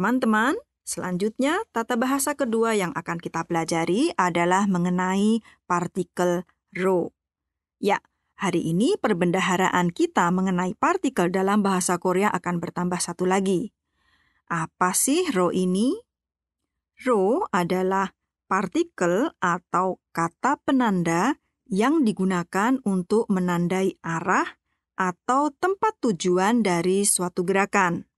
Teman-teman, selanjutnya tata bahasa kedua yang akan kita pelajari adalah mengenai partikel ro. Ya, hari ini perbendaharaan kita mengenai partikel dalam bahasa Korea akan bertambah satu lagi. Apa sih ro ini? Ro adalah partikel atau kata penanda yang digunakan untuk menandai arah atau tempat tujuan dari suatu gerakan.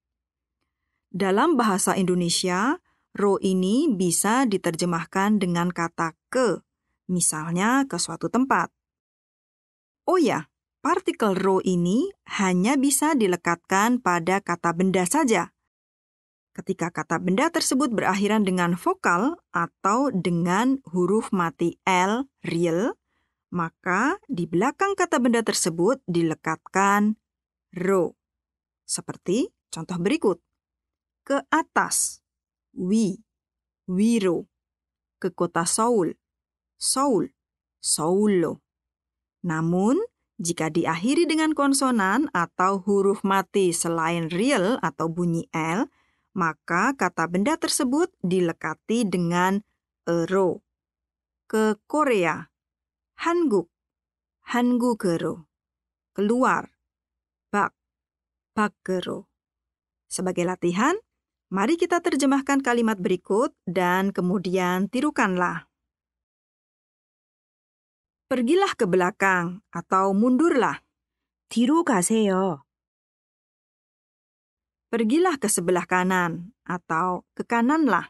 Dalam bahasa Indonesia, ro ini bisa diterjemahkan dengan kata ke, misalnya ke suatu tempat. Oh ya, partikel ro ini hanya bisa dilekatkan pada kata benda saja. Ketika kata benda tersebut berakhiran dengan vokal atau dengan huruf mati L, real, maka di belakang kata benda tersebut dilekatkan ro. Seperti contoh berikut ke atas. Wi, Wiro, ke kota Seoul, Seoul, Solo. Namun, jika diakhiri dengan konsonan atau huruf mati selain real atau bunyi L, maka kata benda tersebut dilekati dengan ero. Ke Korea, Hanguk, hangukero Keluar, bak, bakero Sebagai latihan, Mari kita terjemahkan kalimat berikut dan kemudian tirukanlah. Pergilah ke belakang atau mundurlah. 뒤로 가세요. Pergilah ke sebelah kanan atau ke kananlah.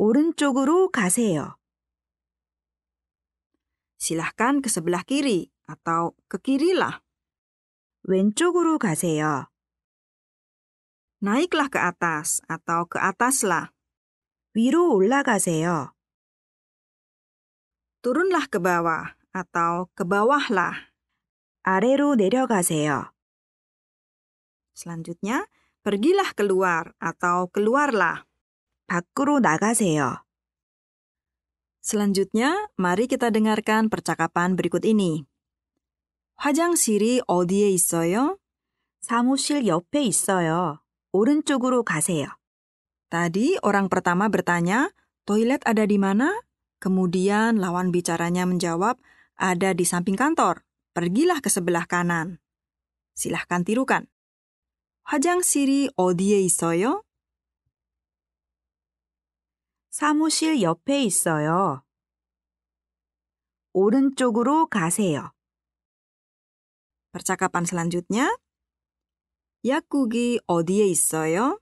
오른쪽으로 가세요. Silahkan ke sebelah kiri atau ke kirilah. 왼쪽으로 가세요 naiklah ke atas atau ke ataslah. 위로 올라가세요. Turunlah ke bawah atau ke bawahlah. 아래로 내려가세요. Selanjutnya, pergilah keluar atau keluarlah. 밖으로 나가세요. Selanjutnya, mari kita dengarkan percakapan berikut ini. 화장실이 어디에 있어요? 사무실 옆에 있어요. 오른쪽으로 가세요. Tadi orang pertama bertanya, toilet ada di mana? Kemudian lawan bicaranya menjawab, ada di samping kantor. Pergilah ke sebelah kanan. Silahkan tirukan. 화장실이 어디에 있어요? 사무실 옆에 있어요. 오른쪽으로 가세요. Percakapan selanjutnya, 약국이 어디에 있어요?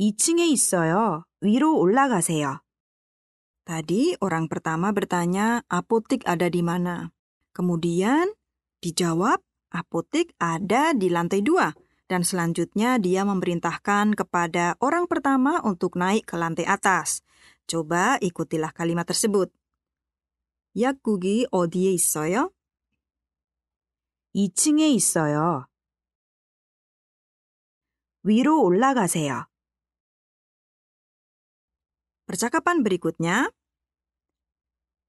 2층에 있어요. 위로 올라가세요. Tadi orang pertama bertanya apotik ada di mana. Kemudian dijawab apotik ada di lantai dua. Dan selanjutnya dia memerintahkan kepada orang pertama untuk naik ke lantai atas. Coba ikutilah kalimat tersebut. Yakugi odie isoyo? 2층에 있어요. 위로 올라가세요. percakapan berikutnya.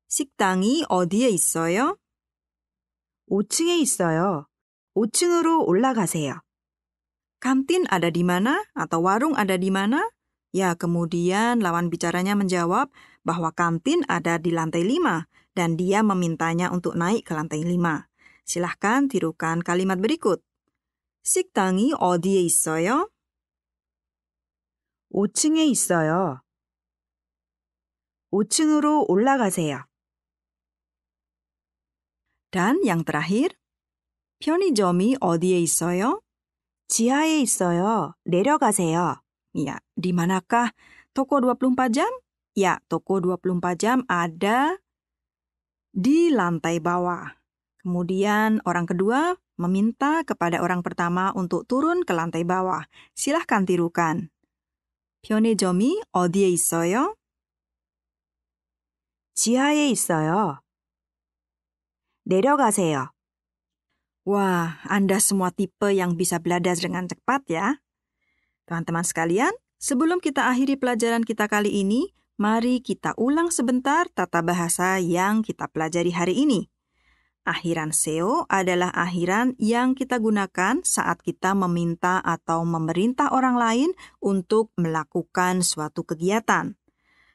식당이 어디에 있어요? 5층에 있어요. 5층으로 올라가세요. Kantin ada di mana atau warung ada di mana? Ya, kemudian lawan bicaranya menjawab bahwa kantin ada di lantai 5 dan dia memintanya untuk naik ke lantai 5. Silahkan tirukan kalimat berikut. 식당이 어디에 있어요? 5층에 있어요. 5층으로 올라가세요. Dan yang terakhir, 편의점이 어디에 있어요? 지하에 있어요. 내려가세요. Ya, di manakah toko 24 jam? Ya, toko 24 jam ada di lantai bawah. Kemudian orang kedua, meminta kepada orang pertama untuk turun ke lantai bawah. Silahkan tirukan. 변의 점이 어디에 있어요? 지하에 있어요. 내려가세요. Wah, Anda semua tipe yang bisa belajar dengan cepat ya. Teman-teman sekalian, sebelum kita akhiri pelajaran kita kali ini, mari kita ulang sebentar tata bahasa yang kita pelajari hari ini. Akhiran seo adalah akhiran yang kita gunakan saat kita meminta atau memerintah orang lain untuk melakukan suatu kegiatan.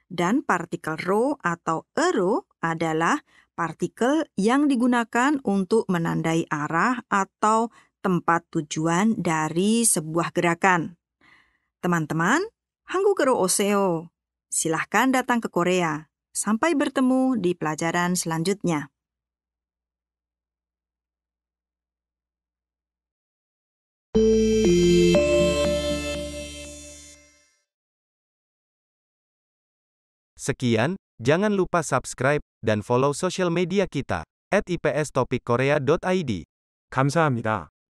Dan partikel ro atau ero adalah partikel yang digunakan untuk menandai arah atau tempat tujuan dari sebuah gerakan. Teman-teman, Hanggu Kero Oseo. E silahkan datang ke Korea. Sampai bertemu di pelajaran selanjutnya. Sekian, jangan lupa subscribe dan follow social media kita @ipstopikkorea.id. 감사합니다.